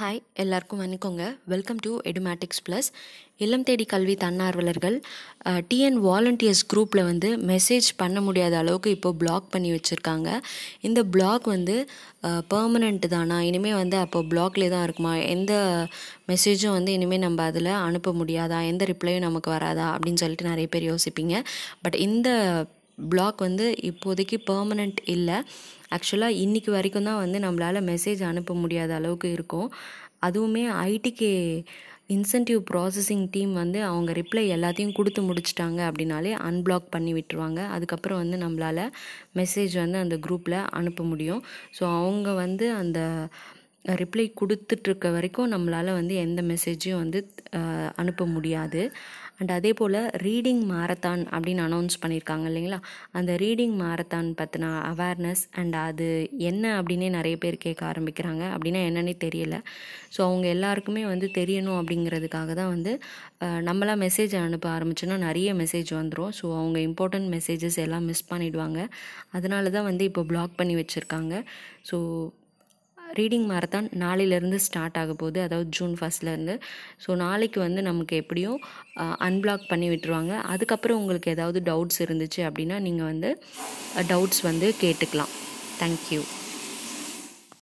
hi எல்லாருக்கும் வணக்கங்க welcome to Edumatics plus இல்லம் தேடி கல்வி தன்னார்வலர்கள் டிஎன் வாலண்டியர்ஸ் குரூப்பில் வந்து மெசேஜ் பண்ண முடியாத அளவுக்கு இப்போது பிளாக் பண்ணி வச்சுருக்காங்க இந்த பிளாக் வந்து பர்மனெண்ட் தானா இனிமேல் வந்து அப்போ பிளாக்லேயே தான் இருக்குமா எந்த மெசேஜும் வந்து இனிமேல் நம்ம அதில் அனுப்ப முடியாதா எந்த ரிப்ளையும் நமக்கு வராதா அப்படின்னு சொல்லிட்டு நிறைய பேர் யோசிப்பீங்க பட் இந்த பிளாக் வந்து இப்போதைக்கு பர்மனண்ட் இல்லை ஆக்சுவலாக இன்றைக்கி வரைக்கும் தான் வந்து நம்மளால் மெசேஜ் அனுப்ப முடியாத அளவுக்கு இருக்கும் அதுவுமே ஐடிக்கு இன்சென்டிவ் ப்ராசஸிங் டீம் வந்து அவங்க ரிப்ளை எல்லாத்தையும் கொடுத்து முடிச்சிட்டாங்க அப்படின்னாலே அன்பிளாக் பண்ணி விட்டுருவாங்க அதுக்கப்புறம் வந்து நம்மளால் மெசேஜ் வந்து அந்த குரூப்பில் அனுப்ப முடியும் ஸோ அவங்க வந்து அந்த ரிப்ளை கொடுத்துட்ருக்க வரைக்கும் நம்மளால் வந்து எந்த மெசேஜையும் வந்து அனுப்ப முடியாது அண்ட் அதே போல் ரீடிங் மாரத்தான் அப்படின்னு அனௌன்ஸ் பண்ணியிருக்காங்க இல்லைங்களா அந்த ரீடிங் மாரத்தான் பற்றின அவேர்னஸ் அண்ட் அது என்ன அப்படின்னே நிறைய பேர் கேட்க ஆரம்பிக்கிறாங்க அப்படின்னா என்னன்னே தெரியல ஸோ அவங்க எல்லாருக்குமே வந்து தெரியணும் அப்படிங்கிறதுக்காக தான் வந்து நம்மளாம் மெசேஜ் அனுப்ப ஆரம்பிச்சோன்னா நிறைய மெசேஜ் வந்துடும் ஸோ அவங்க இம்பார்ட்டண்ட் மெசேஜஸ் எல்லாம் மிஸ் பண்ணிவிடுவாங்க அதனால தான் வந்து இப்போ பிளாக் பண்ணி வச்சுருக்காங்க ஸோ ரீடிங் மாரத்தான் நாளையிலேருந்து ஸ்டார்ட் ஆக போகுது அதாவது ஜூன் ஃபஸ்ட்லேருந்து ஸோ நாளைக்கு வந்து நமக்கு எப்படியும் அன்பிளாக் பண்ணி விட்டுருவாங்க அதுக்கப்புறம் உங்களுக்கு ஏதாவது டவுட்ஸ் இருந்துச்சு அப்படின்னா நீங்கள் வந்து டவுட்ஸ் வந்து கேட்டுக்கலாம் தேங்க்யூ